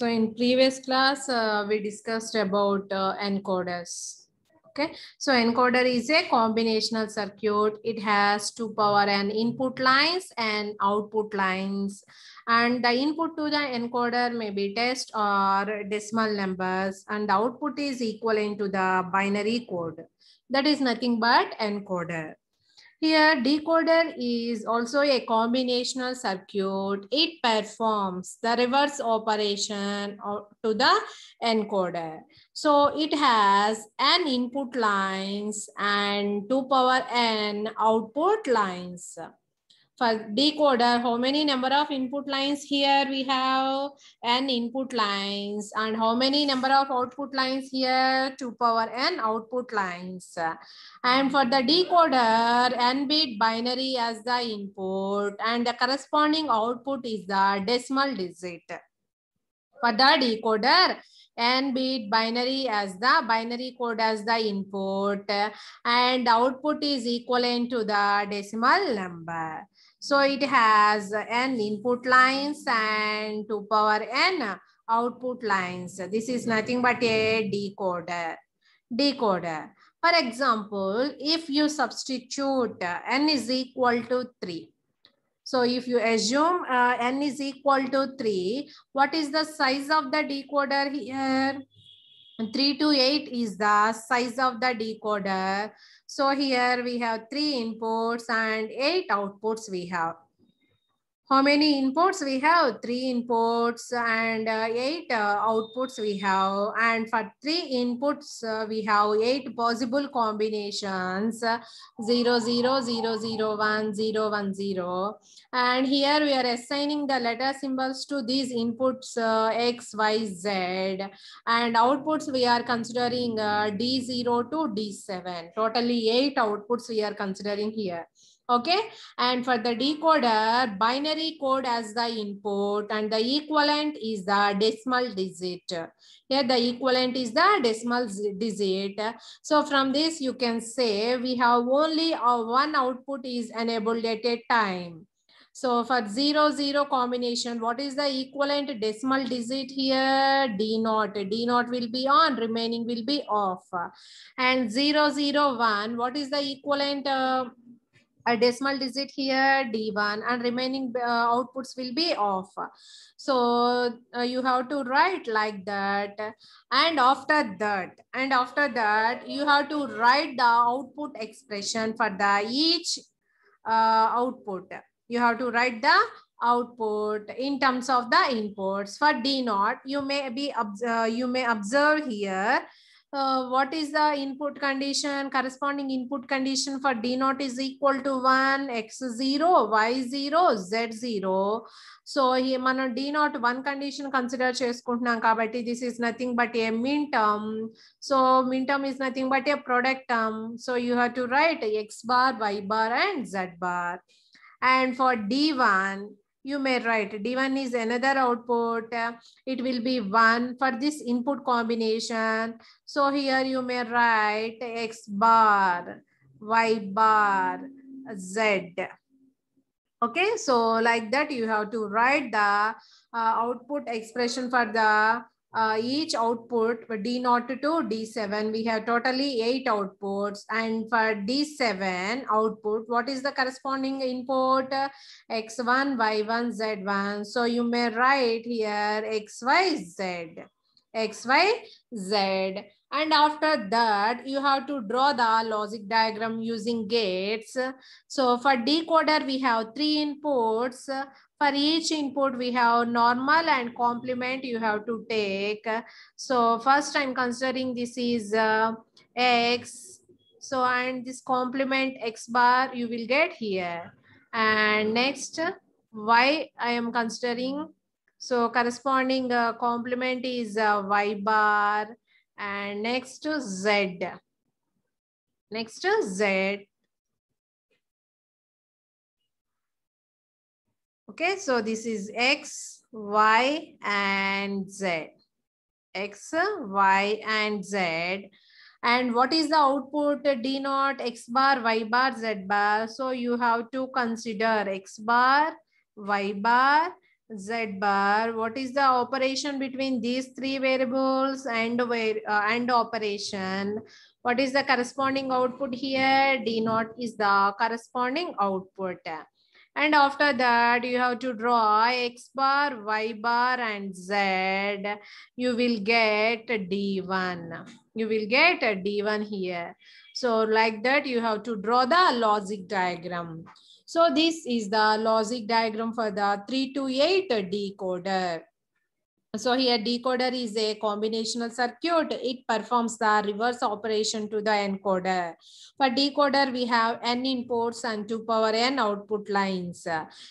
So in previous class, uh, we discussed about uh, encoders. Okay, so encoder is a combinational circuit. It has two power and input lines and output lines. And the input to the encoder may be test or decimal numbers. And the output is equivalent to the binary code. That is nothing but encoder. Here, decoder is also a combinational circuit. It performs the reverse operation to the encoder. So it has n input lines and 2 power n output lines. For decoder, how many number of input lines here we have? N input lines. And how many number of output lines here? 2 power N output lines. And for the decoder, N bit binary as the input. And the corresponding output is the decimal digit. For the decoder, n bit binary as the binary code as the input and output is equivalent to the decimal number. So it has n input lines and 2 power n output lines. This is nothing but a decoder. Decoder. For example, if you substitute uh, n is equal to 3. So if you assume uh, n is equal to 3, what is the size of the decoder here? 3 to 8 is the size of the decoder. So here we have three inputs and eight outputs we have how many inputs we have? Three inputs and uh, eight uh, outputs we have. And for three inputs, uh, we have eight possible combinations, uh, 0, 0, 0, 0, 1, 0, 1, 0. And here we are assigning the letter symbols to these inputs uh, X, Y, Z. And outputs we are considering uh, D0 to D7. Totally eight outputs we are considering here okay and for the decoder binary code as the input and the equivalent is the decimal digit here the equivalent is the decimal digit so from this you can say we have only uh, one output is enabled at a time so for 0, 0 combination, what is the equivalent decimal digit here? D naught. D naught will be on, remaining will be off. And 0, 0, 1, what is the equivalent uh, a decimal digit here, D1 and remaining uh, outputs will be off. So uh, you have to write like that. And after that, and after that, you have to write the output expression for the each uh, output. You have to write the output in terms of the inputs. For D 0 you may be, uh, you may observe here uh, what is the input condition corresponding input condition for d naught is equal to 1 x 0 y 0 z 0 so he మనం d naught one condition consider this is nothing but a mean term so mean term is nothing but a product term so you have to write x bar y bar and z bar and for d1 you may write D1 is another output. It will be 1 for this input combination. So here you may write X bar, Y bar, Z. Okay, so like that you have to write the uh, output expression for the uh, each output D0 to D7, we have totally eight outputs. And for D7 output, what is the corresponding input? X1, Y1, Z1. So you may write here X, Y, Z. X, Y, Z. And after that, you have to draw the logic diagram using gates. So for decoder, we have three inputs for each input we have normal and complement you have to take so first i'm considering this is uh, x so and this complement x bar you will get here and next y i am considering so corresponding uh, complement is uh, y bar and next to z next to z Okay, so this is X, Y and Z. X, Y and Z. And what is the output? D naught, X bar, Y bar, Z bar. So you have to consider X bar, Y bar, Z bar. What is the operation between these three variables and, uh, and operation? What is the corresponding output here? D naught is the corresponding output. And after that, you have to draw x bar, y bar and z. You will get D1. You will get a D1 here. So like that, you have to draw the logic diagram. So this is the logic diagram for the 328 decoder. So here decoder is a combinational circuit. It performs the reverse operation to the encoder. For decoder, we have n inputs and 2 power n output lines.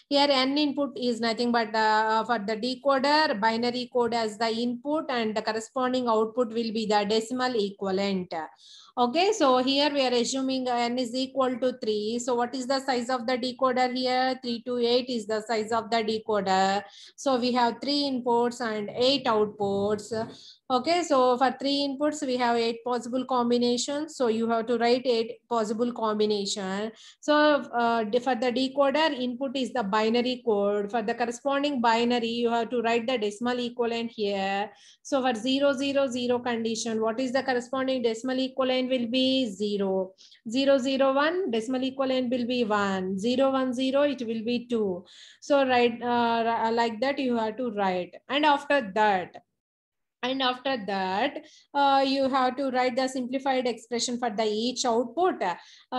Here n input is nothing but uh, for the decoder, binary code as the input and the corresponding output will be the decimal equivalent. Okay, so here we are assuming n is equal to 3. So what is the size of the decoder here? 3 to 8 is the size of the decoder. So we have 3 inputs and 8 outputs. Okay, so for 3 inputs, we have 8 possible combinations. So you have to write 8 possible combination. So uh, for the decoder, input is the binary code. For the corresponding binary, you have to write the decimal equivalent here. So for 0, 0, 0 condition, what is the corresponding decimal equivalent will be 0. 0, 0, 1, decimal equivalent will be 1. 0, 1, 0, it will be 2. So write uh, like that you have to write. And after that, and after that, uh, you have to write the simplified expression for the each output uh,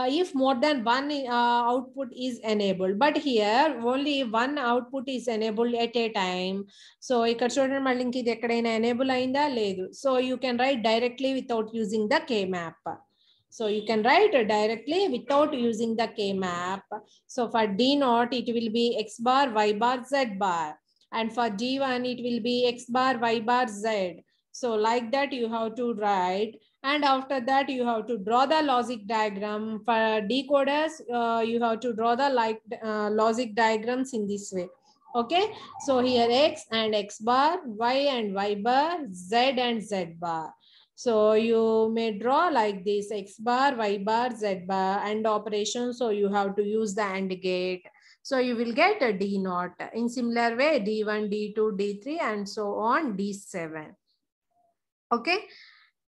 if more than one uh, output is enabled. But here only one output is enabled at a time. So you చూడండి మళ్ళీ ఇంక ఇది ఎక్కడైనా enable అయిందా లేదు so you So you can write directly without using the K map. So for D naught, it will be X bar, Y bar, Z bar. And for G1, it will be X bar, Y bar, Z. So like that, you have to write. And after that, you have to draw the logic diagram. For decoders, uh, you have to draw the like uh, logic diagrams in this way. Okay, so here X and X bar, Y and Y bar, Z and Z bar. So you may draw like this X bar, Y bar, Z bar and operation. So you have to use the AND gate so you will get a D naught. In similar way, D1, D2, D3, and so on, D7. Okay.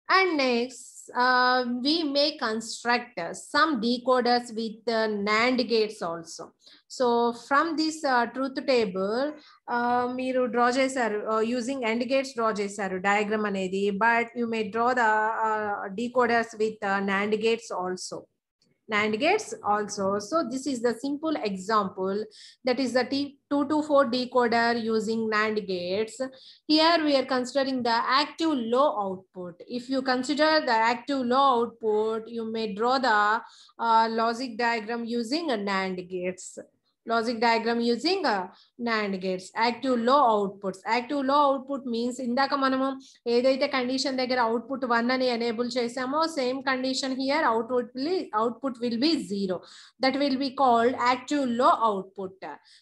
And next, uh, we may construct some decoders with the uh, NAND gates also. So from this uh, truth table, uh, you draw jesaru, uh, using AND gates, draw jesaru, diagram, anedi, but you may draw the decoders with uh, NAND gates also. NAND gates also. So this is the simple example that is the t four decoder using NAND gates. Here we are considering the active low output. If you consider the active low output, you may draw the uh, logic diagram using a NAND gates logic diagram using uh, NAND gates. Active low outputs. Active low output means in the commandment, condition they get output one and enable chase same condition here, output will, output will be zero. That will be called active low output.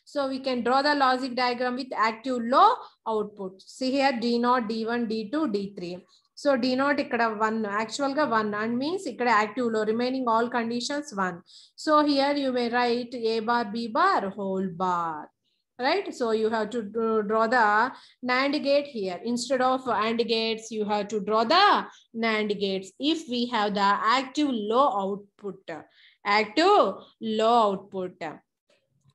So we can draw the logic diagram with active low output. See here D0, D1, D2, D3. So D not denote ikkada 1, actual ga 1 and means ikkada active low remaining all conditions 1. So here you may write A bar, B bar, whole bar, right? So you have to draw the NAND gate here. Instead of AND gates, you have to draw the NAND gates if we have the active low output, active low output.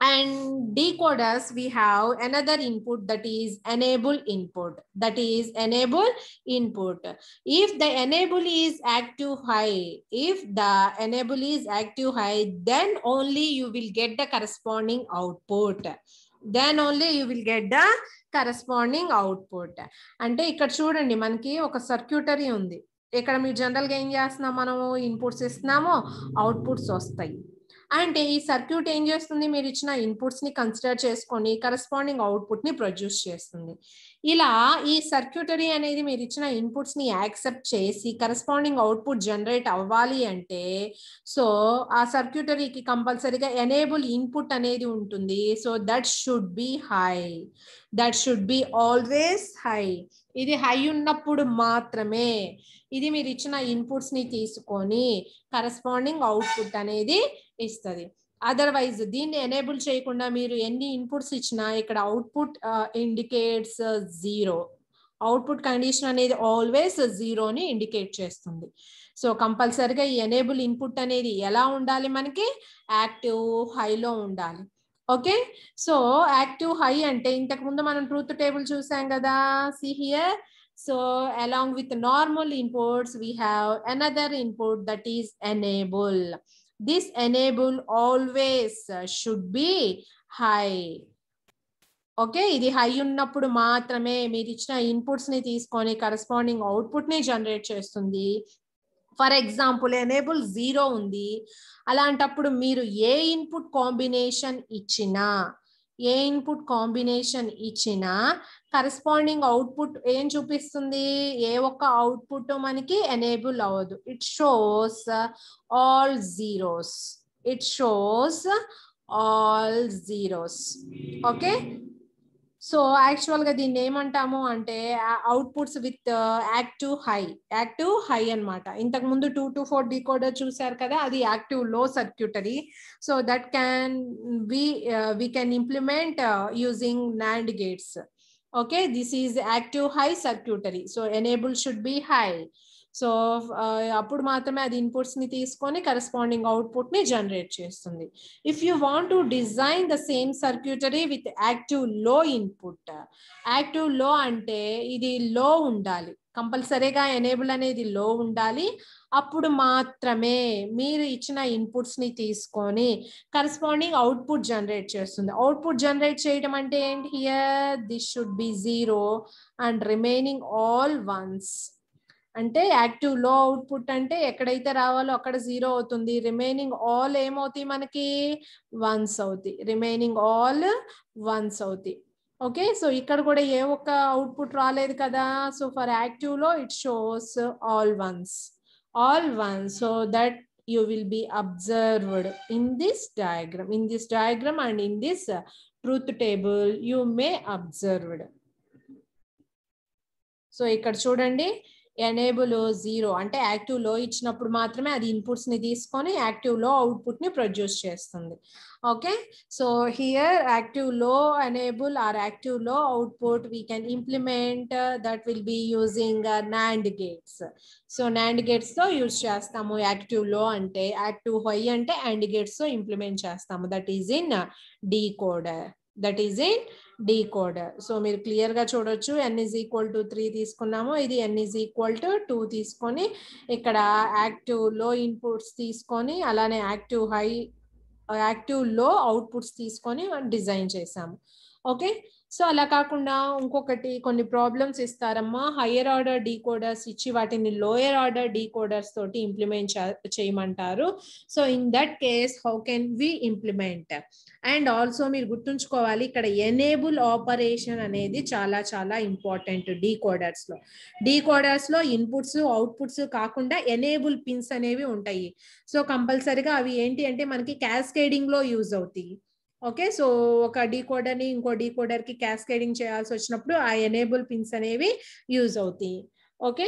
and decoders we have another input that is enable input that is enable input if the enable is active high if the enable is active high then only you will get the corresponding output then only you will get the corresponding output అంటే ఇక్కడ చూడండి మనకి ఒక circuitry ఉంది ఇక్కడ మీరు జనరల్గా ఏం చేస్తున్నాం మనము ఇన్పుట్స్ ఇస్తున్నాము అవుట్పుట్స్ వస్తాయి అండ్ ఈ సర్క్యూట్ ఏం చేస్తుంది మీరు ఇచ్చిన ఇన్పుట్స్ని కన్సిడర్ చేసుకొని కరస్పాండింగ్ అవుట్పుట్ని ప్రొడ్యూస్ చేస్తుంది ఇలా ఈ సర్క్యూటరీ అనేది మీరు ఇచ్చిన ఇన్పుట్స్ని యాక్సెప్ట్ చేసి కరస్పాండింగ్ అవుట్పుట్ జనరేట్ అవ్వాలి అంటే సో ఆ సర్క్యూటరీకి కంపల్సరీగా ఎనేబుల్ ఇన్పుట్ అనేది ఉంటుంది so that should be high that should be always high ఇది హై ఉన్నప్పుడు మాత్రమే ఇది మీరు ఇచ్చిన ఇన్పుట్స్ని తీసుకొని కరస్పాండింగ్ అవుట్పుట్ అనేది ఇస్తుంది అదర్వైజ్ దీన్ని ఎనేబుల్ చేయకుండా మీరు ఎన్ని ఇన్పుట్స్ ఇచ్చినా ఇక్కడ output indicates zero output condition అనేది ఆల్వేస్ జీరోని ఇండికేట్ చేస్తుంది సో కంపల్సరిగా ఈ ఎనేబుల్ ఇన్పుట్ అనేది ఎలా ఉండాలి మనకి యాక్టివ్ హైలో ఉండాలి ఓకే సో యాక్టివ్ హై అంటే ఇంతకుముందు మనం ట్రూత్ టేబుల్ చూసాం కదా see here so along with normal inputs we have another input that is enable This enable always uh, should be high. Okay ఇది హై ఉన్నప్పుడు మాత్రమే మీరు ఇచ్చిన ఇన్పుట్స్ ని తీసుకొని కరస్పాండింగ్ అవుట్పుట్ ని జనరేట్ చేస్తుంది ఫర్ ఎగ్జాంపుల్ ఎనేబుల్ జీరో ఉంది అలాంటప్పుడు మీరు ఏ ఇన్పుట్ కాంబినేషన్ ఇచ్చినా ఏ ఇన్పుట్ కాంబినేషన్ ఇచ్చినా కరెస్పాండింగ్ అవుట్పుట్ ఏం చూపిస్తుంది ఏ ఒక్క అవుట్పుట్ మనకి ఎనేబుల్ అవ్వదు it shows all zeros it shows all zeros okay so యాక్చువల్గా దీన్ని ఏమంటాము అంటే outputs with active high active high అనమాట ఇంతకు ముందు టూ టు ఫోర్ డీకోడర్ చూసారు కదా అది active low circuitry so that can we we can implement using NAND gates Okay, this is active high circuitry. So enable should be high. So uh, అప్పుడు మాత్రమే అది inputs ని తీసుకొని corresponding ని generate చేస్తుంది if you want to design the same circuitry with active low input active low అంటే ఇది లో ఉండాలి కంపల్సరీగా ఎనేబుల్ అనేది లో ఉండాలి అప్పుడు మాత్రమే మీరు ఇచ్చిన ఇన్పుట్స్ని తీసుకొని కరస్పాండింగ్ అవుట్పుట్ జనరేట్ చేస్తుంది అవుట్పుట్ జనరేట్ చేయడం అంటే ఏంటి here this should be zero and remaining all ones అంటే యాక్టివ్ లో అవుట్పుట్ అంటే ఎక్కడైతే రావాలో అక్కడ జీరో అవుతుంది రిమైనింగ్ ఆల్ ఏమవుతాయి మనకి వన్స్ అవుతాయి రిమైనింగ్ ఆల్ వన్స్ అవుతాయి ఓకే సో ఇక్కడ కూడా ఏ ఒక్క అవుట్పుట్ రాలేదు కదా so for active low it shows all ones all one so that you will be observed in this diagram in this diagram and in this truth table you may observed so ఇక్కడ చూడండి enable zero అంటే active లో ఇచ్చినప్పుడు మాత్రమే అది inputs ని తీసుకొని active low output ని ప్రొడ్యూస్ చేస్తుంది okay so here active low enable or active low output we can implement that will be using NAND gates so NAND gates తో యూజ్ చేస్తాము యాక్టివ్ లో అంటే యాక్టివ్ హై అంటే AND gates తో implement చేస్తాము that is in decoder that is in decode so మీరు క్లియర్గా చూడొచ్చు N is equal to three తీసుకున్నాము ఇది N is equal to two తీసుకొని ఇక్కడ యాక్టివ్ లో ఇన్పుట్స్ తీసుకొని అలానే యాక్టివ్ హై యాక్టివ్ లో అవుట్పుట్స్ తీసుకొని డిజైన్ చేసాము ఓకే సో అలా కాకుండా ఇంకొకటి కొన్ని ప్రాబ్లమ్స్ ఇస్తారమ్మా హయ్యర్ ఆర్డర్ డీకోడర్స్ ఇచ్చి వాటిని లోయర్ ఆర్డర్ డీకోడర్స్ తోటి ఇంప్లిమెంట్ చేయమంటారు so in that case how can we implement and also మీరు గుర్తుంచుకోవాలి ఇక్కడ ఎనేబుల్ ఆపరేషన్ అనేది చాలా చాలా ఇంపార్టెంట్ లో డీకోడర్స్లో లో ఇన్పుట్స్ అవుట్పుట్స్ కాకుండా ఎనేబుల్ పిన్స్ అనేవి ఉంటాయి సో కంపల్సరిగా అవి ఏంటి అంటే మనకి క్యాస్కేడింగ్ లో యూజ్ అవుతాయి ఓకే సో ఒక డీకోడర్ని ఇంకో డీకోడర్కి క్యాస్కేడింగ్ చేయాల్సి వచ్చినప్పుడు ఆ ఎనేబుల్ పిన్స్ అనేవి యూజ్ అవుతాయి okay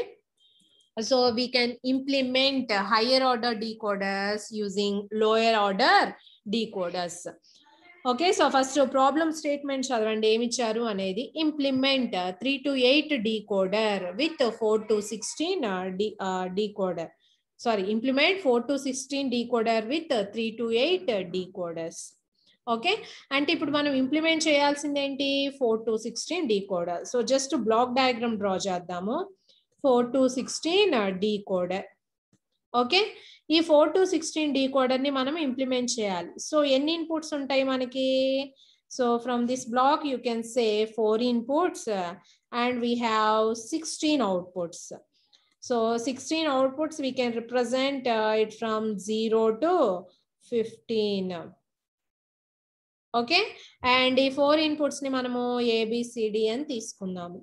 so we can implement higher order decoders using lower order decoders okay so first problem statement చదవండి ఏమిచ్చారు అనేది implement three to eight decoder with four to sixteen decoder sorry implement four to sixteen decoder with three to eight decoders okay అంటే ఇప్పుడు మనం implement చేయాల్సింది ఏంటి four to sixteen decoder so just block diagram draw చేద్దాము four to sixteen decoder okay ఈ four to sixteen డీ కోడర్ని మనం ఇంప్లిమెంట్ చేయాలి సో ఎన్ని ఇన్పుట్స్ ఉంటాయి మనకి so from this block you can say four inputs and we have sixteen outputs so sixteen outputs we can represent it from zero to fifteen okay and ఈ four inputs ని మనము A B C D అని తీసుకుందాము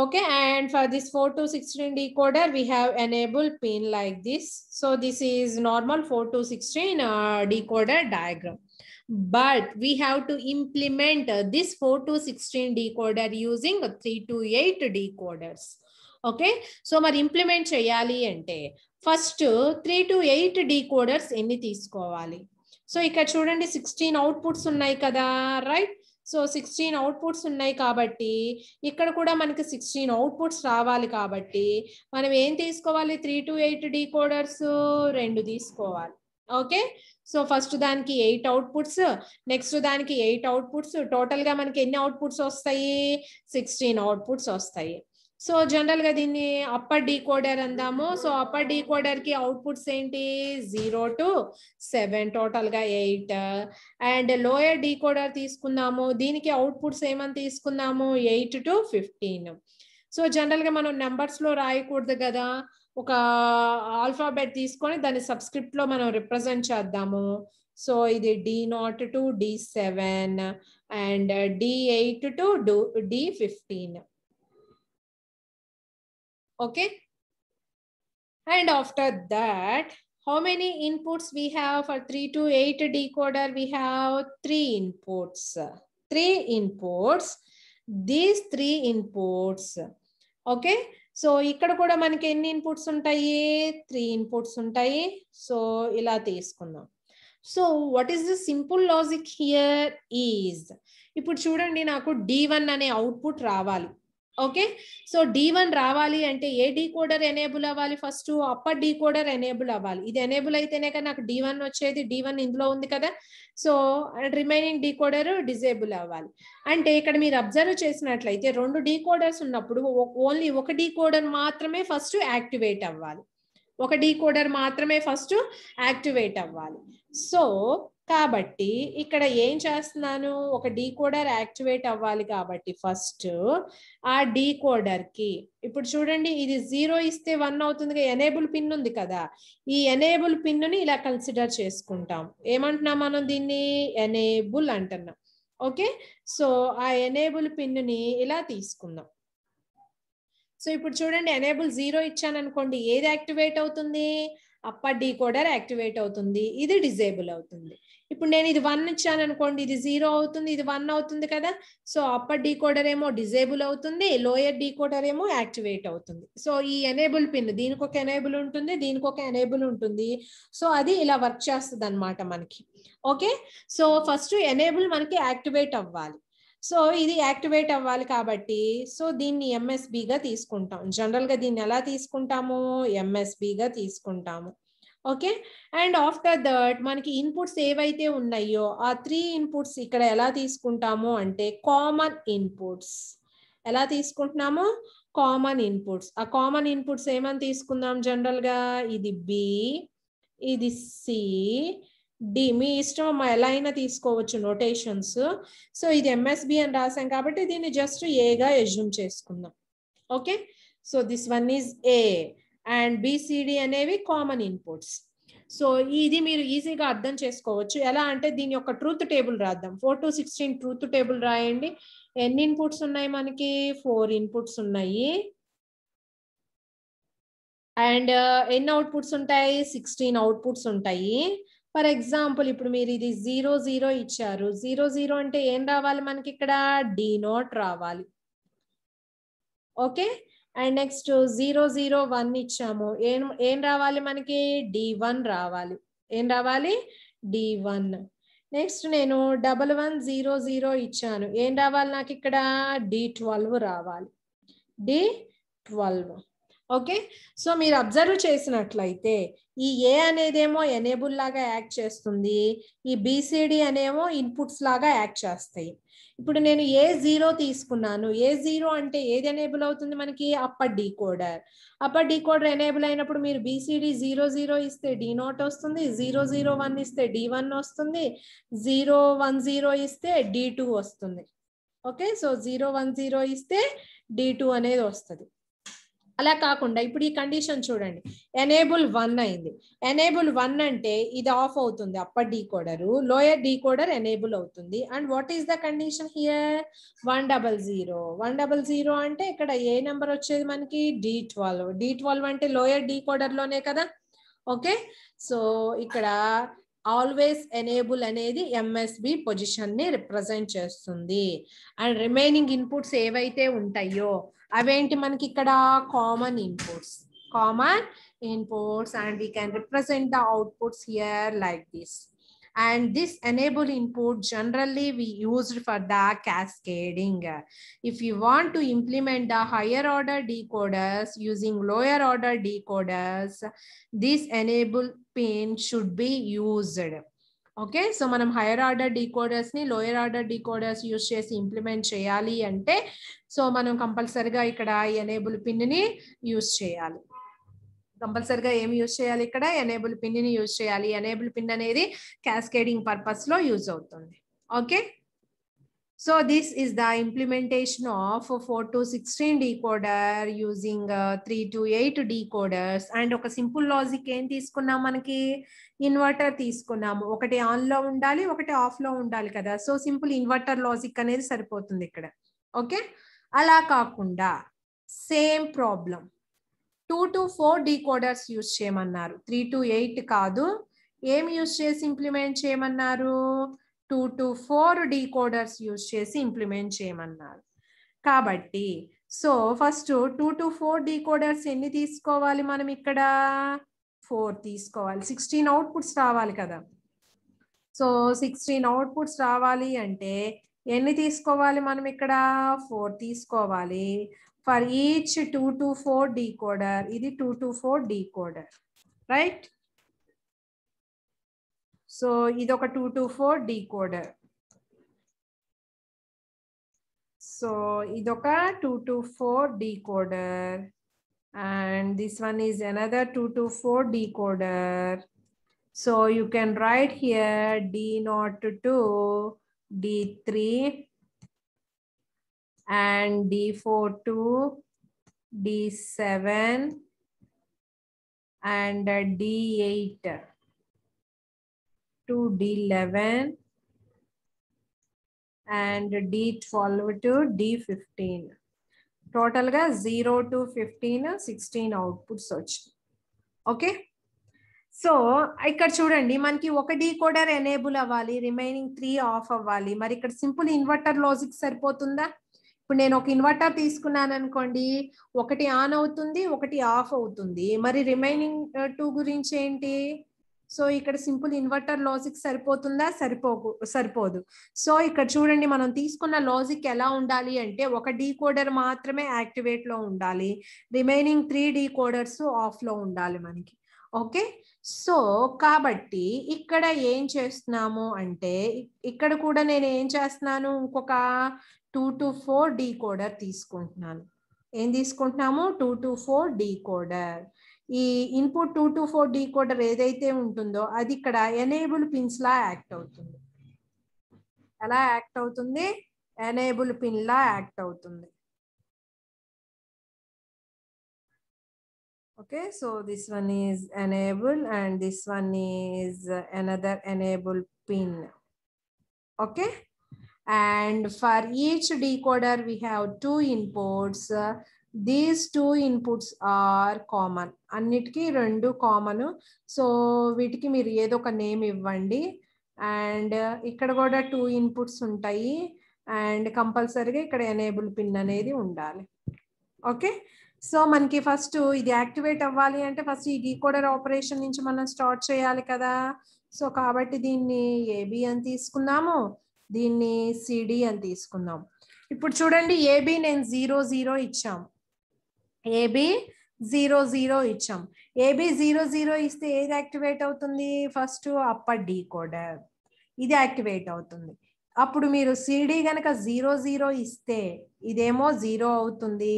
okay and for this four to sixteen decoder we have enable pin like this so this is normal four to sixteen decoder diagram but we have to implement this four to sixteen decoder using three to eight decoders okay so మరి implement చేయాలి అంటే first three to eight decoders ఎన్ని తీసుకోవాలి so ఇక్కడ చూడండి sixteen outputs ఉన్నాయి కదా right so sixteen outputs ఉన్నాయి కాబట్టి ఇక్కడ కూడా మనకి సిక్స్టీన్ అవుట్పుట్స్ రావాలి కాబట్టి మనం ఏం తీసుకోవాలి త్రీ టు ఎయిట్ డీకోడర్స్ రెండు తీసుకోవాలి ఓకే సో ఫస్ట్ దానికి ఎయిట్ అవుట్పుట్స్ నెక్స్ట్ దానికి ఎయిట్ అవుట్పుట్స్ టోటల్గా మనకి ఎన్ని అవుట్పుట్స్ వస్తాయి సిక్స్టీన్ అవుట్పుట్స్ వస్తాయి సో జనరల్ గా దీన్ని అప్పర్ డీకోడర్ అందాము సో అప్పర్ కోడర్ కి అవుట్పుట్స్ ఏంటి జీరో టు సెవెన్ టోటల్ గా ఎయిట్ అండ్ లోయర్ డీకోడర్ తీసుకున్నాము దీనికి అవుట్పుట్స్ ఏమని తీసుకున్నాము eight to fifteen so general గా మనం నెంబర్స్ లో రాయకూడదు కదా ఒక ఆల్ఫాబెట్ తీసుకొని దాని సబ్స్క్రిప్ట్ లో మనం రిప్రజెంట్ చేద్దాము సో ఇది D nought to D seven and D eight to D fifteen Okay. And after that, how many inputs we have for 3 to 8 decoder? We have 3 inputs. 3 inputs. These 3 inputs. Okay so ఇక్కడ కూడా మనకి ఎన్ని inputs ఉంటాయి three inputs ఉంటాయి so ఇలా తీసుకుందాం so what is the simple logic here is ఇప్పుడు చూడండి నాకు డి వన్ అనే అవుట్పుట్ రావాలి ఓకే సో డి వన్ రావాలి అంటే ఏ డీకోడర్ ఎనేబుల్ అవ్వాలి ఫస్ట్ అప్పర్ డీకోడర్ ఎనేబుల్ అవ్వాలి ఇది ఎనేబుల్ అయితేనే కదా నాకు డి వన్ వచ్చేది డి వన్ ఇందులో ఉంది కదా సో రిమైనింగ్ డీకోడర్ డిజేబుల్ అవ్వాలి అంటే ఇక్కడ మీరు అబ్జర్వ్ చేసినట్లయితే రెండు డీకోడర్స్ ఉన్నప్పుడు ఓన్లీ ఒక డీకోడర్ మాత్రమే ఫస్ట్ యాక్టివేట్ అవ్వాలి ఒక డీకోడర్ మాత్రమే ఫస్ట్ యాక్టివేట్ అవ్వాలి సో కాబట్టి ఇక్కడ ఏం చేస్తున్నాను ఒక డీకోడర్ యాక్టివేట్ అవ్వాలి కాబట్టి ఫస్ట్ ఆ కి ఇప్పుడు చూడండి ఇది జీరో ఇస్తే వన్ అవుతుంది ఎనేబుల్ పిన్ ఉంది కదా ఈ ఎనేబుల్ ని ఇలా కన్సిడర్ చేసుకుంటాం ఏమంటున్నాం మనం దీన్ని ఎనేబుల్ అంటున్నాం ఓకే సో ఆ ఎనేబుల్ ని ఇలా తీసుకుందాం సో ఇప్పుడు చూడండి ఎనేబుల్ జీరో ఇచ్చాను అనుకోండి ఏది యాక్టివేట్ అవుతుంది అప్పర్ డీకోడర్ యాక్టివేట్ అవుతుంది ఇది డిజేబుల్ అవుతుంది ఇప్పుడు నేను ఇది వన్ ఇచ్చాను అనుకోండి ఇది జీరో అవుతుంది ఇది వన్ అవుతుంది కదా సో అప్పర్ డీకోడర్ ఏమో డిజేబుల్ అవుతుంది లోయర్ డీకోడర్ ఏమో యాక్టివేట్ అవుతుంది సో ఈ ఎనేబుల్ పిన్ దీనికి ఒక ఎనేబుల్ ఉంటుంది దీనికి ఒక ఎనేబుల్ ఉంటుంది సో అది ఇలా వర్క్ చేస్తుంది అనమాట మనకి ఓకే సో ఫస్ట్ ఎనేబుల్ మనకి యాక్టివేట్ అవ్వాలి సో ఇది యాక్టివేట్ అవ్వాలి కాబట్టి సో దీన్ని ఎంఎస్బిగా తీసుకుంటాం జనరల్గా దీన్ని ఎలా తీసుకుంటాము ఎంఎస్బిగా తీసుకుంటాము ఓకే అండ్ ఆఫ్టర్ దట్ మనకి ఇన్పుట్స్ ఏవైతే ఉన్నాయో ఆ త్రీ ఇన్పుట్స్ ఇక్కడ ఎలా తీసుకుంటాము అంటే కామన్ ఇన్పుట్స్ ఎలా తీసుకుంటున్నాము కామన్ ఇన్పుట్స్ ఆ కామన్ ఇన్పుట్స్ ఏమని తీసుకుందాం జనరల్గా ఇది బి ఇది సి డి మీ ఇష్టం ఎలా అయినా తీసుకోవచ్చు నోటేషన్స్ సో ఇది ఎంఎస్బి అని రాసాం కాబట్టి దీన్ని జస్ట్ ఏగా ఎజ్యూమ్ చేసుకుందాం okay so this one is A and B C D అనేవి కామన్ ఇన్పుట్స్ సో ఇది మీరు ఈజీగా అర్థం చేసుకోవచ్చు ఎలా అంటే దీని యొక్క ట్రూత్ టేబుల్ రాద్దాం four to sixteen truth table రాయండి ఎన్ని ఇన్పుట్స్ ఉన్నాయి మనకి ఫోర్ ఇన్పుట్స్ ఉన్నాయి అండ్ uh, ఎన్ని అవుట్పుట్స్ ఉంటాయి సిక్స్టీన్ అవుట్పుట్స్ ఉంటాయి ఫర్ ఎగ్జాంపుల్ ఇప్పుడు మీరు ఇది జీరో జీరో ఇచ్చారు జీరో జీరో అంటే ఏం రావాలి మనకి ఇక్కడ డి నోట్ రావాలి ఓకే next next zero zero one ఇచ్చాము ఏం ఏం రావాలి మనకి డి వన్ రావాలి ఏం రావాలి డి వన్ నెక్స్ట్ నేను డబల్ వన్ జీరో జీరో ఇచ్చాను ఏం రావాలి నాకు ఇక్కడ డి ట్వెల్వ్ రావాలి డి ట్వెల్వ్ ఓకే సో మీరు అబ్జర్వ్ చేసినట్లయితే ఈ ఏ అనేదేమో ఎనేబుల్ లాగా యాక్ట్ చేస్తుంది ఈ బీసీడీ అనేమో ఇన్పుట్స్ లాగా యాక్ట్ చేస్తాయి ఇప్పుడు నేను ఏ జీరో తీసుకున్నాను ఏ జీరో అంటే ఏది ఎనేబుల్ అవుతుంది మనకి upper decoder upper decoder enable అయినప్పుడు మీరు బీసీడీ జీరో జీరో ఇస్తే డి నోట్ వస్తుంది జీరో జీరో వన్ ఇస్తే డి వన్ వస్తుంది జీరో వన్ జీరో ఇస్తే డి టూ వస్తుంది okay so zero one zero ఇస్తే డి టూ అనేది వస్తుంది అలా కాకుండా ఇప్పుడు ఈ కండిషన్ చూడండి ఎనేబుల్ వన్ అయింది ఎనేబుల్ వన్ అంటే ఇది ఆఫ్ అవుతుంది upper decoder lower decoder enable అవుతుంది and what is the condition here one double zero one double zero అంటే ఇక్కడ ఏ నెంబర్ వచ్చేది మనకి డి ట్వెల్వ్ డి ట్వెల్వ్ అంటే లోయర్ డీకోడర్లోనే కదా ఓకే సో ఇక్కడ ఆల్వేస్ ఎనేబుల్ అనేది ఎంఎస్బి పొజిషన్ని రిప్రజెంట్ చేస్తుంది అండ్ రిమైనింగ్ ఇన్పుట్స్ ఏవైతే ఉంటాయో అవేంటి మనకి ఇక్కడ common inputs common inputs and we can represent the outputs here like this and this enable input generally we used for the cascading if you want to implement the higher order decoders using lower order decoders this enable pin should be used okay so మనం higher order decoders ని lower order decoders use చేసి implement చేయాలి అంటే so మనం కంపల్సరిగా ఇక్కడ enable పిన్ని use చేయాలి కంపల్సరిగా ఏమి యూజ్ చేయాలి ఇక్కడ ఎనేబుల్ పిన్ని యూజ్ చేయాలి ఎనేబుల్ పిన్ అనేది క్యాస్కేడింగ్ పర్పస్ లో యూజ్ అవుతుంది okay So this is the implementation of 4 to 16 decoder using 3 uh, to 8 decoders and ఒక సింపుల్ లాజిక్ ఏం తీసుకున్నాం మనకి ఇన్వర్టర్ తీసుకున్నాము ఒకటి ఆన్లో ఉండాలి ఒకటి ఆఫ్లో ఉండాలి కదా సో సింపుల్ ఇన్వర్టర్ లాజిక్ అనేది సరిపోతుంది ఇక్కడ ఓకే అలా కాకుండా same problem two to four decoders use చేయమన్నారు త్రీ టు ఎయిట్ కాదు ఏం యూజ్ చేసి ఇంప్లిమెంట్ చేయమన్నారు two to four decoders use చేసి ఇంప్లిమెంట్ చేయమన్నారు కాబట్టి so first two to four decoders ఎన్ని తీసుకోవాలి మనం ఇక్కడ ఫోర్ తీసుకోవాలి సిక్స్టీన్ అవుట్పుట్స్ రావాలి కదా సో సిక్స్టీన్ అవుట్పుట్స్ రావాలి అంటే ఎన్ని తీసుకోవాలి మనం ఇక్కడ ఫోర్ తీసుకోవాలి for each two to four decoder ఇది two to four decoder right so ఇది ఒక two to four decoder so ఇదొక two-to-four decoder, and this one is another 2 to 4 decoder. So you can write here D 0 to 2, D3 and D4 to D7 and D8. to D11 and D12 to D15. గా zero to fifteen sixteen outputs వచ్చినాయి okay so ఇక్కడ చూడండి మనకి ఒక కూడా enable అవ్వాలి remaining three of అవ్వాలి మరి ఇక్కడ సింపుల్ ఇన్వర్టర్ లాజిక్ సరిపోతుందా ఇప్పుడు నేను ఒక ఇన్వర్టర్ తీసుకున్నాను అనుకోండి ఒకటి ఆన్ అవుతుంది ఒకటి ఆఫ్ అవుతుంది మరి రిమైనింగ్ టూ గురించి ఏంటి సో ఇక్కడ సింపుల్ ఇన్వర్టర్ లాజిక్ సరిపోతుందా సరిపోకు సరిపోదు సో ఇక్కడ చూడండి మనం తీసుకున్న లాజిక్ ఎలా ఉండాలి అంటే ఒక డీకోడర్ మాత్రమే యాక్టివేట్ లో ఉండాలి రిమైనింగ్ త్రీ డీకోడర్స్ కోడర్స్ ఆఫ్లో ఉండాలి మనకి ఓకే సో కాబట్టి ఇక్కడ ఏం చేస్తున్నాము అంటే ఇక్కడ కూడా నేను ఏం చేస్తున్నాను ఇంకొక టూ టు ఫోర్ డీకోడర్ తీసుకుంటున్నాను ఏం తీసుకుంటున్నాము టూ టు ఫోర్ డీకోడర్ ఈ input two to four decoder ఏదైతే ఉంటుందో అది ఇక్కడ ఎనేబుల్ పిన్స్ లా యాక్ట్ అవుతుంది ఎలా యాక్ట్ అవుతుంది ఎనేబుల్ పిన్ లా యాక్ట్ అవుతుంది okay so this one is enable and this one is another enable pin okay and for each decoder we have two inputs these two inputs are common అన్నిటికీ రెండు common so వీటికి మీరు ఏదో ఒక name ఇవ్వండి and uh, ఇక్కడ కూడా two inputs ఉంటాయి అండ్ కంపల్సరీగా ఇక్కడ ఎనేబుల్ పిన్ అనేది ఉండాలి ఓకే సో మనకి ఫస్ట్ ఇది యాక్టివేట్ అవ్వాలి అంటే ఫస్ట్ ఈ డీకోడర్ ఆపరేషన్ నుంచి మనం స్టార్ట్ చేయాలి కదా సో కాబట్టి దీన్ని ఏబి అని తీసుకున్నాము దీన్ని సిడి అని తీసుకున్నాం ఇప్పుడు చూడండి ఏబి నేను జీరో జీరో ఇచ్చాము ఏబి జీరో జీరో ఇచ్చాం ఏబి జీరో జీరో ఇస్తే ఏది యాక్టివేట్ అవుతుంది ఫస్ట్ అప్పర్ డీ కోడర్ ఇది యాక్టివేట్ అవుతుంది అప్పుడు మీరు సిడి కనుక జీరో జీరో ఇస్తే ఇదేమో జీరో అవుతుంది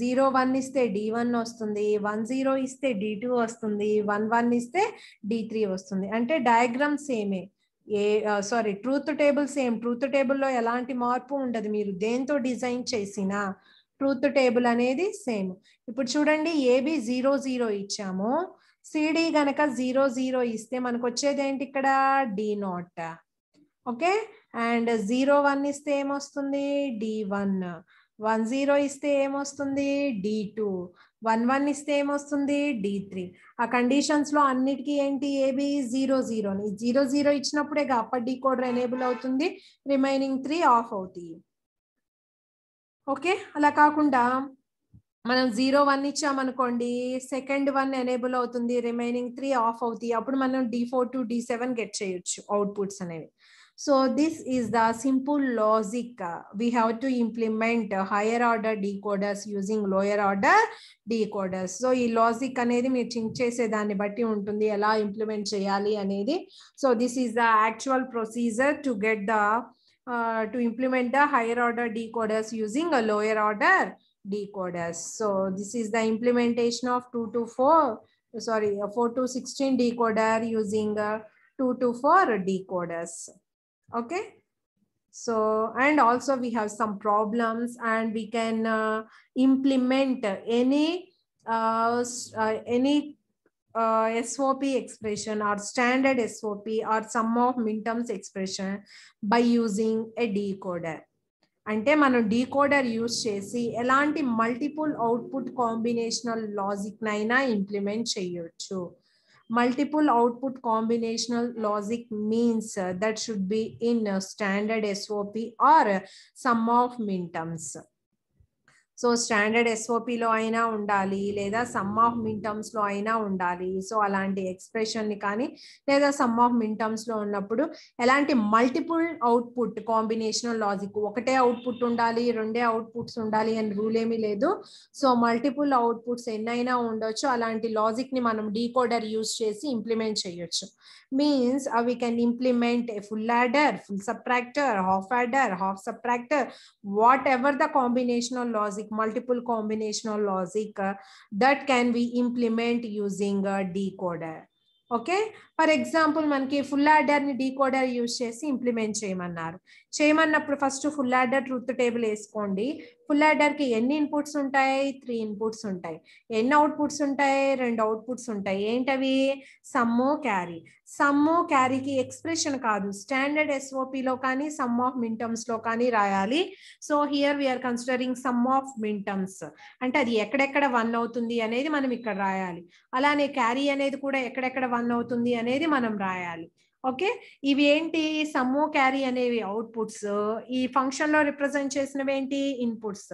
జీరో వన్ ఇస్తే డి వన్ వస్తుంది వన్ జీరో ఇస్తే డి టూ వస్తుంది వన్ వన్ ఇస్తే డి త్రీ వస్తుంది అంటే డయాగ్రామ్ సేమే ఏ sorry truth table same truth టేబుల్లో ఎలాంటి మార్పు ఉండదు మీరు దేంతో డిజైన్ చేసినా ట్రూత్ టేబుల్ అనేది సేమ్ ఇప్పుడు చూడండి ఏబి జీరో జీరో ఇచ్చాము సిడి గనక జీరో జీరో ఇస్తే మనకు వచ్చేది ఏంటి ఇక్కడ D not okay and zero one ఇస్తే ఏమొస్తుంది డి వన్ వన్ జీరో ఇస్తే ఏమొస్తుంది డి టూ వన్ వన్ ఇస్తే ఏమొస్తుంది డి త్రీ ఆ కండిషన్స్లో అన్నిటికీ ఏంటి ఏబి జీరో జీరోని జీరో జీరో ఇచ్చినప్పుడే అప్పటి డీ కోడర్ ఎనేబుల్ అవుతుంది రిమైనింగ్ త్రీ ఆఫ్ అవుతాయి ఓకే అలా కాకుండా మనం జీరో వన్ ఇచ్చామనుకోండి సెకండ్ వన్ ఎనేబుల్ అవుతుంది రిమైనింగ్ త్రీ ఆఫ్ అవుతాయి అప్పుడు మనం D four to D seven get చేయొచ్చు అవుట్పుట్స్ అనేవి so this is the simple logic we have to implement higher order decoders using lower order decoders so ఈ logic అనేది మీరు think చేసే దాన్ని బట్టి ఉంటుంది ఎలా ఇంప్లిమెంట్ చేయాలి అనేది so this is the actual procedure to get the Uh, to implement the higher order decoders using a lower order decoders. So this is the implementation of 2 to 4, sorry, 4 to 16 decoder using a 2 to 4 decoders. Okay. So, and also we have some problems and we can uh, implement any uh, uh, any uh, SOP expression or standard SOP or sum of minterms expression by using a decoder. And Ante manu decoder use chesi elanti multiple output combinational logic naina implement cheyochu. Multiple output combinational logic means that should be in standard SOP or sum of minterms. So standard ఎస్ఓపిలో అయినా ఉండాలి లేదా some of మింటమ్స్ లో అయినా ఉండాలి so అలాంటి ఎక్స్ప్రెషన్ని కానీ లేదా సమ్ ఆఫ్ మిన్ లో ఉన్నప్పుడు ఎలాంటి మల్టిపుల్ అవుట్పుట్ కాంబినేషన్ లాజిక్ ఒకటే అవుట్పుట్ ఉండాలి రెండే అవుట్పుట్స్ ఉండాలి అని రూల్ ఏమీ లేదు సో మల్టిపుల్ అవుట్పుట్స్ ఎన్నైనా ఉండొచ్చు అలాంటి లాజిక్ ని మనం డీకోడర్ యూస్ చేసి ఇంప్లిమెంట్ చేయొచ్చు means we can implement full adder full subtractor half adder half subtractor whatever the combinational logic multiple combinational logic uh, that can be implement using a uh, decoder okay for example మనకి full ని decoder use చేసి implement చేయమన్నారు చేయమన్నప్పుడు first full order truth table వేసుకోండి full కి ఎన్ని inputs ఉంటాయి three inputs ఉంటాయి ఎన్ని అవుట్పుట్స్ ఉంటాయి రెండు అవుట్పుట్స్ ఉంటాయి ఏంటవి సమ్ము క్యారీ సమ్ము క్యారీకి ఎక్స్ప్రెషన్ కాదు స్టాండర్డ్ ఎస్ఓపిలో కానీ సమ్ ఆఫ్ లో కానీ రాయాలి so here we are considering sum of minterms అంటే అది ఎక్కడెక్కడ వన్ అవుతుంది అనేది మనం ఇక్కడ రాయాలి అలానే క్యారీ అనేది కూడా ఎక్కడెక్కడ వన్ అవుతుంది అనేది అనేది మనం రాయాలి ఓకే ఇవి ఏంటి సమ్మో క్యారీ అనేవి అవుట్పుట్స్ ఈ ఫంక్షన్ లో రిప్రజెంట్ చేసినవి ఏంటి ఇన్పుట్స్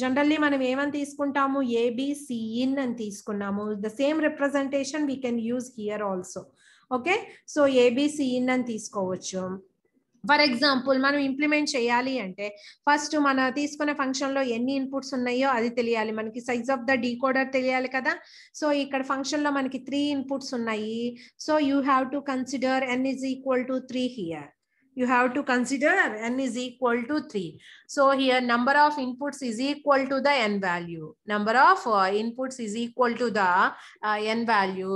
జనరల్లీ మనం ఏమని తీసుకుంటాము ఏబిసిఇన్ అని తీసుకున్నాము the same representation we can use here also okay so A B C in అని తీసుకోవచ్చు ఫర్ ఎగ్జాంపుల్ మనం ఇంప్లిమెంట్ చేయాలి అంటే ఫస్ట్ మన తీసుకునే ఫంక్షన్లో ఎన్ని ఇన్పుట్స్ ఉన్నాయో అది తెలియాలి మనకి సైజ్ ఆఫ్ ద డీకోడర్ తెలియాలి కదా సో ఇక్కడ ఫంక్షన్లో మనకి త్రీ ఇన్పుట్స్ ఉన్నాయి so you have to consider N is equal to three here you have to consider N is equal to three so here number of inputs is equal to the N value number of inputs is equal to the N value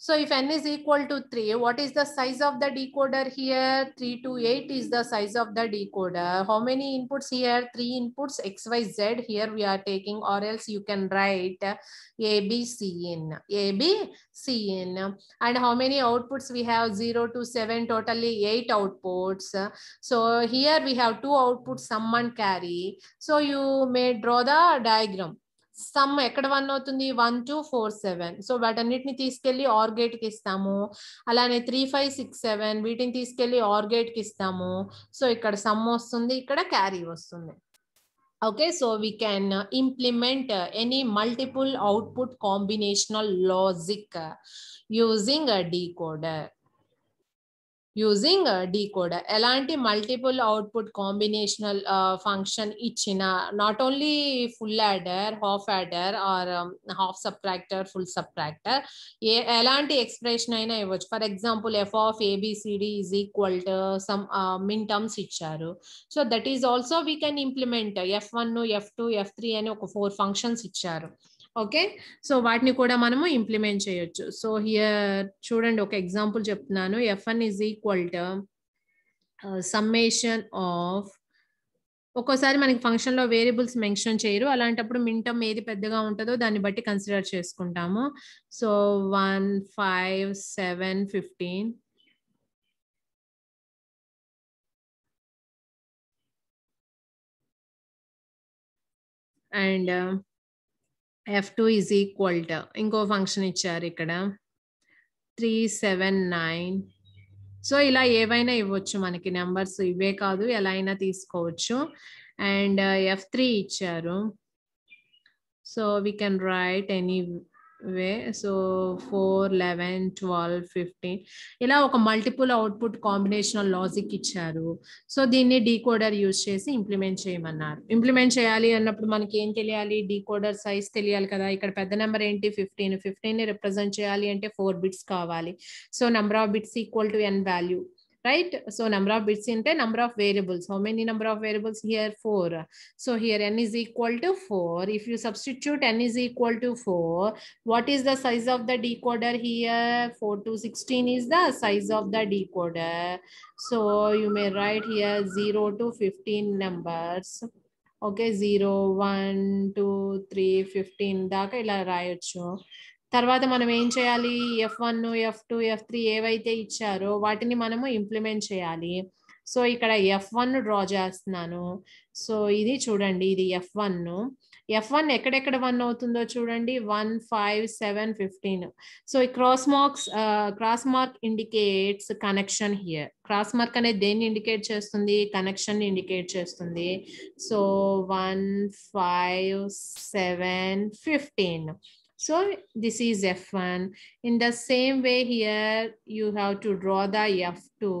So if n is equal to 3, what is the size of the decoder here? 3 to 8 is the size of the decoder. How many inputs here? 3 inputs x, y, z. Here we are taking or else you can write A, B, C in. A, B, C in. And how many outputs we have? 0 to 7, totally 8 outputs. So here we have 2 outputs, someone carry. So you may draw the diagram. Sum ఎక్కడ one అవుతుంది one two four seven so వాటన్నిటిని తీసుకెళ్లి are కి ఇస్తాము అలానే three five six seven వీటిని తీసుకెళ్లి are కి ఇస్తాము సో ఇక్కడ సమ్ వస్తుంది ఇక్కడ క్యారీ వస్తుంది okay so we can implement any multiple output combinational logic using coder using decoder ఎలాంటి మల్టిపుల్ అవుట్పుట్ కాంబినేషనల్ ఫంక్షన్ ఇచ్చిన not only full adder half adder or half subtractor full subtractor ఏ ఎలాంటి expression అయినా ఇవ్వచ్చు for example F of ABCD is equal to sum minterms ఇచ్చారు so that is also we can implement F one F two F three అని ఒక four functions ఇచ్చారు okay so వాటిని కూడా మనము ఇంప్లిమెంట్ చేయొచ్చు సో హియర్ చూడండి ఒక ఎగ్జాంపుల్ చెప్తున్నాను F N is equal to summation of ఒక్కోసారి మనకి ఫంక్షన్లో వేరియబుల్స్ మెన్షన్ చేయరు అలాంటప్పుడు మింటమ్ ఏది పెద్దగా ఉంటుందో దాన్ని బట్టి కన్సిడర్ చేసుకుంటాము so one five seven fifteen and F two is equal to ఇంకో ఫంక్షన్ ఇచ్చారు ఇక్కడ త్రీ సెవెన్ నైన్ సో ఇలా ఏవైనా ఇవ్వచ్చు మనకి నెంబర్స్ ఇవే కాదు ఎలా అయినా తీసుకోవచ్చు అండ్ ఎఫ్ త్రీ ఇచ్చారు so we can write anyway so four eleven twelve fifteen ఇలా ఒక మల్టిపుల్ అవుట్పుట్ కాంబినేషన్ లాజిక్ ఇచ్చారు సో దీన్ని డీకోడర్ యూజ్ చేసి ఇంప్లిమెంట్ చేయమన్నారు ఇంప్లిమెంట్ చేయాలి అన్నప్పుడు మనకి ఏం తెలియాలి డీకోడర్ సైజ్ తెలియాలి కదా ఇక్కడ పెద్ద నెంబర్ ఏంటి ఫిఫ్టీన్ ఫిఫ్టీన్ రిప్రజెంట్ చేయాలి అంటే ఫోర్ బిట్స్ కావాలి so number of bits equal to N value right? So number of bits in the number of variables. How many number of variables here? Four. So here n is equal to four. If you substitute n is equal to four, what is the size of the decoder here? Four to 16 is the size of the decoder. So you may write here zero to 15 numbers. Okay, zero one two three fifteen దాకా తర్వాత మనం ఏం చేయాలి F one F two F three ఏవైతే ఇచ్చారో వాటిని మనము implement చేయాలి సో ఇక్కడ ఎఫ్ వన్ డ్రా చేస్తున్నాను సో ఇది చూడండి ఇది ఎఫ్ వన్ ఎఫ్ వన్ ఎక్కడెక్కడ వన్ అవుతుందో చూడండి one five seven fifteen so ఈ cross marks cross mark indicates connection here cross mark అనేది దేన్ని ఇండికేట్ చేస్తుంది కనెక్షన్ ఇండికేట్ చేస్తుంది so one five seven fifteen So this is F1. In the same way here, you have to draw the F2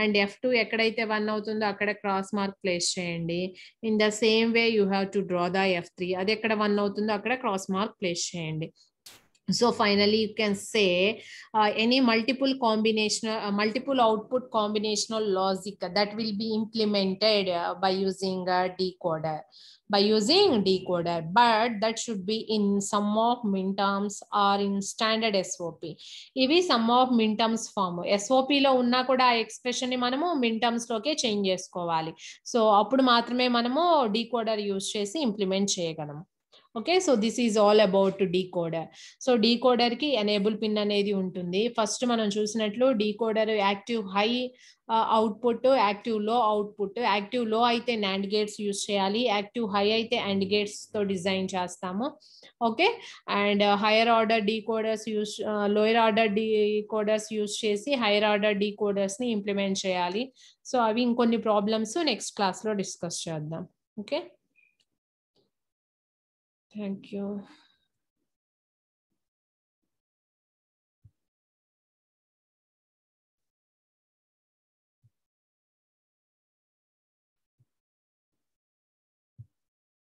and F2 ఎక్కడైతే one అవుతుందో అక్కడ cross mark place చేయండి in the same way you have to draw the F three అది ఎక్కడ one అవుతుందో అక్కడ cross mark place చేయండి So finally, you can say uh, any multiple combinational, uh, multiple output combinational logic that will be implemented uh, by using a decoder, by using decoder, but that should be in sum of minterms or in standard SOP. ఇవి sum of minterms form ఎస్ఓపిలో ఉన్నా కూడా ఆ ఎక్స్ప్రెషన్ని మనము మింటమ్స్లోకే change చేసుకోవాలి so అప్పుడు మాత్రమే మనము డీకోడర్ యూజ్ చేసి ఇంప్లిమెంట్ చేయగలము okay so this is all about decoder so డీకోడర్కి ఎనేబుల్ పిన్ అనేది ఉంటుంది ఫస్ట్ మనం చూసినట్లు decoder active high output active low output active low అయితే నాండ్ గేట్స్ యూజ్ చేయాలి యాక్టివ్ హై అయితే అండ్ గేట్స్తో డిజైన్ చేస్తాము okay and higher order decoders use lower order decoders use చేసి హైయర్ ఆర్డర్ డీకోడర్స్ని ఇంప్లిమెంట్ చేయాలి సో అవి ఇంకొన్ని ప్రాబ్లమ్స్ నెక్స్ట్ క్లాస్లో డిస్కస్ చేద్దాం ఓకే Thank you.